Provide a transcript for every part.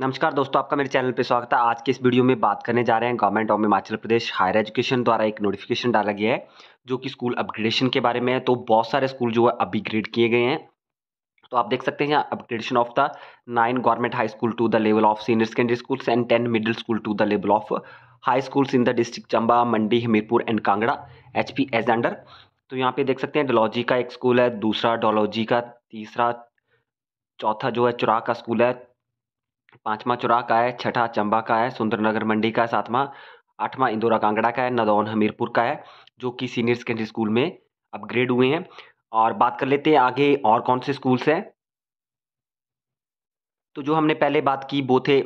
नमस्कार दोस्तों आपका मेरे चैनल पर स्वागत है आज के इस वीडियो में बात करने जा रहे हैं government of Himachal Pradesh higher education द्वारा एक नोटिफिकेशन डाला गया है जो कि स्कूल अपग्रेडेशन के बारे में है तो बहुत सारे स्कूल जो है अपग्रेड किए गए हैं तो आप देख सकते हैं यहाँ upgradation of the nine government high school to the level of senior secondary school and ten middle school to the level of high schools in the district Chamba Mandi Hamirpur and Kangra H P as under तो यहाँ पे देख सकते हैं डोलॉजी का एक school है दूसरा डोलॉजी का तीसरा चौथा जो है चुराग का स्कूल है पांचवा चुरा का है छठा चंबा का है सुंदरनगर मंडी का है सातवां आठवां इंदौरा कांगड़ा का है नदौन हमीरपुर का है जो कि सीनियर सेकेंडरी स्कूल में अपग्रेड हुए हैं और बात कर लेते हैं आगे और कौन से स्कूल्स हैं तो जो हमने पहले बात की वो थे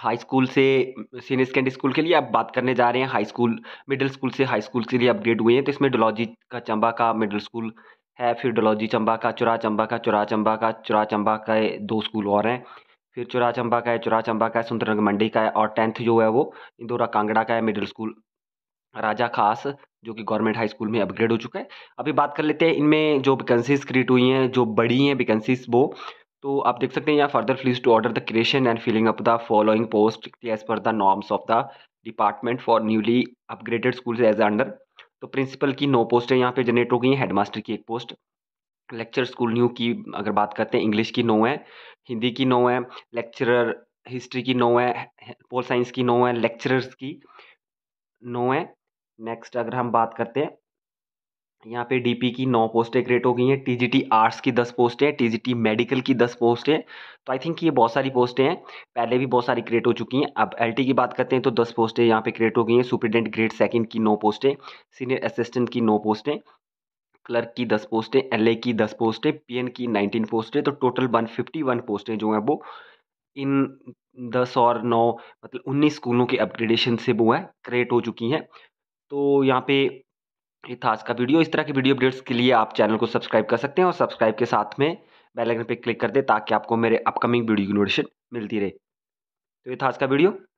हाई स्कूल से सीनियर सेकेंडरी स्कूल के लिए अब बात करने जा रहे हैं हाई स्कूल मिडिल स्कूल से हाई स्कूल के लिए अपग्रेड हुए हैं तो इसमें डोलॉजी का चंबा का मिडिल स्कूल है फिर डोलॉजी चंबा का चुरा चंबा का चुरा चंबा का चुरा चंबा का दो स्कूल और हैं फिर चुरा चंबा का है चुरा चंबा का है सुंदरनगर मंडी का है और टेंथ जो है वो इंदौरा कांगड़ा का है मिडिल स्कूल राजा खास जो कि गवर्नमेंट हाई स्कूल में अपग्रेड हो चुका है अभी बात कर लेते हैं इनमें जो वैकेंसीज क्रिएट हुई हैं जो बड़ी हैं वैकेंसीज वो तो आप देख सकते हैं यहाँ further please to order the creation and filling up the following post as per the norms of the department for newly upgraded school as under तो प्रिंसिपल की नौ पोस्टें यहाँ पे जनरेट हो गई हैं हेडमास्टर की एक पोस्ट लेक्चर स्कूल न्यू की अगर बात करते हैं इंग्लिश की नौ है हिंदी की नौ है लेक्चरर हिस्ट्री की नौ है पोल साइंस की नौ है लेक्चरर्स की नौ है नेक्स्ट अगर हम बात करते हैं यहाँ पे डीपी की नौ पोस्टें क्रिएट हो गई हैं टीजीटी आर्ट्स की दस पोस्टें हैं टीजीटी मेडिकल की दस पोस्टें तो आई थिंक ये बहुत सारी पोस्टें हैं पहले भी बहुत सारी क्रिएट हो चुकी हैं अब एलटी की बात करते हैं तो दस पोस्टें यहाँ पे क्रिएट हो गई हैं सुप्रिटेंडेंट ग्रेड सेकेंड की नौ पोस्टें सीनियर असिस्टेंट की नौ पोस्टें क्लर्क की दस पोस्टें एल की दस पोस्टें पी की नाइनटीन पोस्टें तो टोटल वन फिफ्टी वन पोस्टें जो हैं वो इन दस और नौ मतलब उन्नीस स्कूलों के अपग्रेडेशन से वो है क्रिएट हो चुकी हैं तो यहाँ पे ये था आज का वीडियो इस तरह के वीडियो अपडेट्स के लिए आप चैनल को सब्सक्राइब कर सकते हैं और सब्सक्राइब के साथ में बेलाइकन पर क्लिक कर दें ताकि आपको मेरे अपकमिंग वीडियो की नोटिशन मिलती रहे तो ये था आज का वीडियो